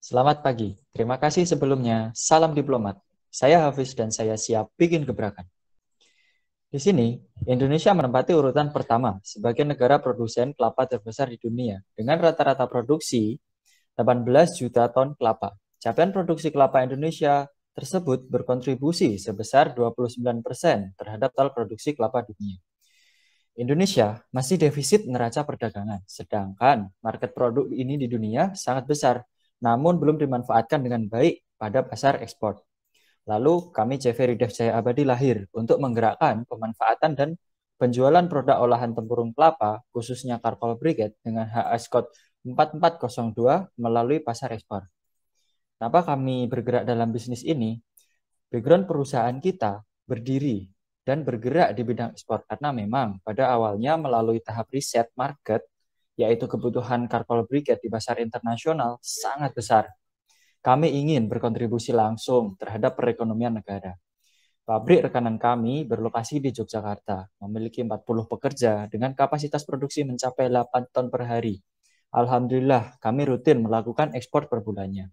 Selamat pagi. Terima kasih sebelumnya. Salam diplomat. Saya Hafiz dan saya siap bikin gebrakan. Di sini, Indonesia menempati urutan pertama sebagai negara produsen kelapa terbesar di dunia dengan rata-rata produksi 18 juta ton kelapa. Capaian produksi kelapa Indonesia tersebut berkontribusi sebesar 29% terhadap total produksi kelapa dunia. Indonesia masih defisit neraca perdagangan, sedangkan market produk ini di dunia sangat besar namun belum dimanfaatkan dengan baik pada pasar ekspor. Lalu kami CV Ridef Jaya Abadi lahir untuk menggerakkan pemanfaatan dan penjualan produk olahan tempurung kelapa, khususnya Karkol Brigade dengan HS Code 4402 melalui pasar ekspor. Kenapa kami bergerak dalam bisnis ini? Background perusahaan kita berdiri dan bergerak di bidang ekspor karena memang pada awalnya melalui tahap riset market yaitu kebutuhan karpol briket di pasar internasional sangat besar. Kami ingin berkontribusi langsung terhadap perekonomian negara. Pabrik rekanan kami berlokasi di Yogyakarta, memiliki 40 pekerja dengan kapasitas produksi mencapai 8 ton per hari. Alhamdulillah, kami rutin melakukan ekspor per bulannya.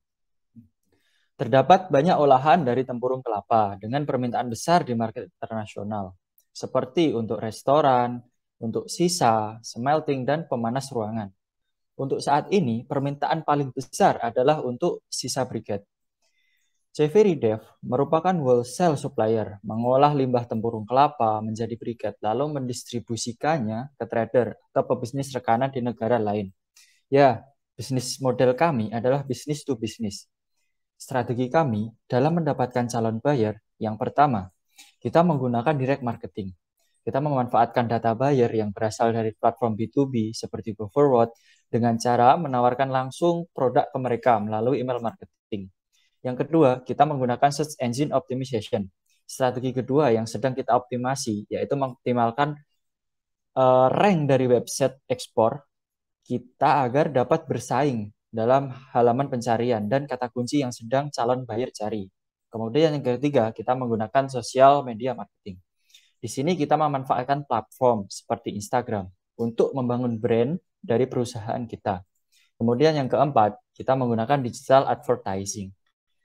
Terdapat banyak olahan dari tempurung kelapa dengan permintaan besar di market internasional, seperti untuk restoran, untuk sisa, smelting, dan pemanas ruangan. Untuk saat ini, permintaan paling besar adalah untuk sisa briket. Chevry Dev merupakan wholesale supplier, mengolah limbah tempurung kelapa menjadi briket, lalu mendistribusikannya ke trader atau pebisnis rekanan di negara lain. Ya, bisnis model kami adalah bisnis to bisnis. Strategi kami dalam mendapatkan calon buyer yang pertama, kita menggunakan direct marketing. Kita memanfaatkan data buyer yang berasal dari platform B2B seperti GoForward dengan cara menawarkan langsung produk ke mereka melalui email marketing. Yang kedua, kita menggunakan search engine optimization. Strategi kedua yang sedang kita optimasi yaitu mengoptimalkan uh, rank dari website ekspor kita agar dapat bersaing dalam halaman pencarian dan kata kunci yang sedang calon buyer cari. Kemudian yang ketiga, kita menggunakan sosial media marketing. Di sini kita memanfaatkan platform seperti Instagram untuk membangun brand dari perusahaan kita. Kemudian yang keempat, kita menggunakan digital advertising.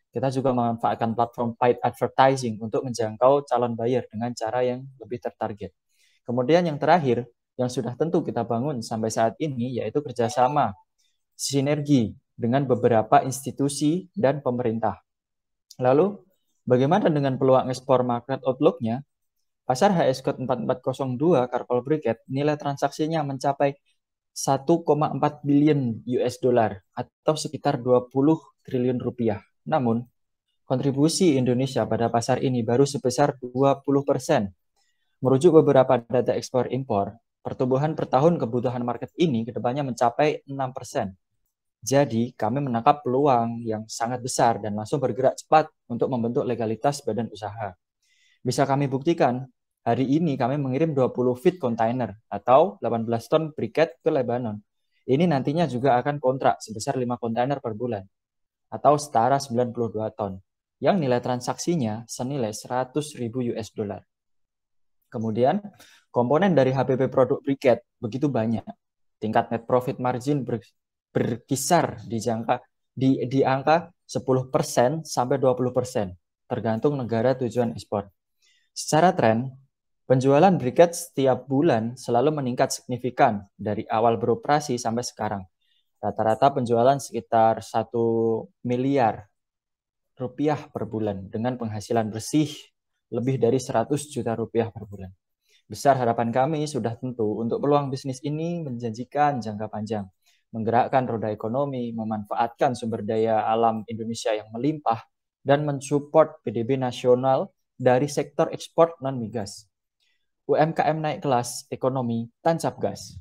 Kita juga memanfaatkan platform paid advertising untuk menjangkau calon buyer dengan cara yang lebih tertarget. Kemudian yang terakhir, yang sudah tentu kita bangun sampai saat ini, yaitu kerjasama, sinergi dengan beberapa institusi dan pemerintah. Lalu, bagaimana dengan peluang ekspor market outlook-nya? Pasar HS Code 4402 Carpal Bricket nilai transaksinya mencapai 1,4 billion US dollar atau sekitar 20 triliun rupiah. Namun, kontribusi Indonesia pada pasar ini baru sebesar 20 persen. Merujuk beberapa data ekspor impor, pertumbuhan per tahun kebutuhan market ini kedepannya mencapai 6 persen. Jadi, kami menangkap peluang yang sangat besar dan langsung bergerak cepat untuk membentuk legalitas badan usaha. Bisa kami buktikan, hari ini kami mengirim 20 feet container atau 18 ton briket ke Lebanon. Ini nantinya juga akan kontrak sebesar 5 kontainer per bulan atau setara 92 ton yang nilai transaksinya senilai 100 ribu US dollar. Kemudian, komponen dari HPP produk briket begitu banyak. Tingkat net profit margin ber, berkisar di jangka di di angka 10% sampai 20% tergantung negara tujuan ekspor. Secara tren, penjualan briket setiap bulan selalu meningkat signifikan dari awal beroperasi sampai sekarang. Rata-rata penjualan sekitar 1 miliar rupiah per bulan dengan penghasilan bersih lebih dari 100 juta rupiah per bulan. Besar harapan kami sudah tentu untuk peluang bisnis ini menjanjikan jangka panjang, menggerakkan roda ekonomi, memanfaatkan sumber daya alam Indonesia yang melimpah, dan mensupport PDB nasional dari sektor ekspor non-migas. UMKM naik kelas, ekonomi tancap gas.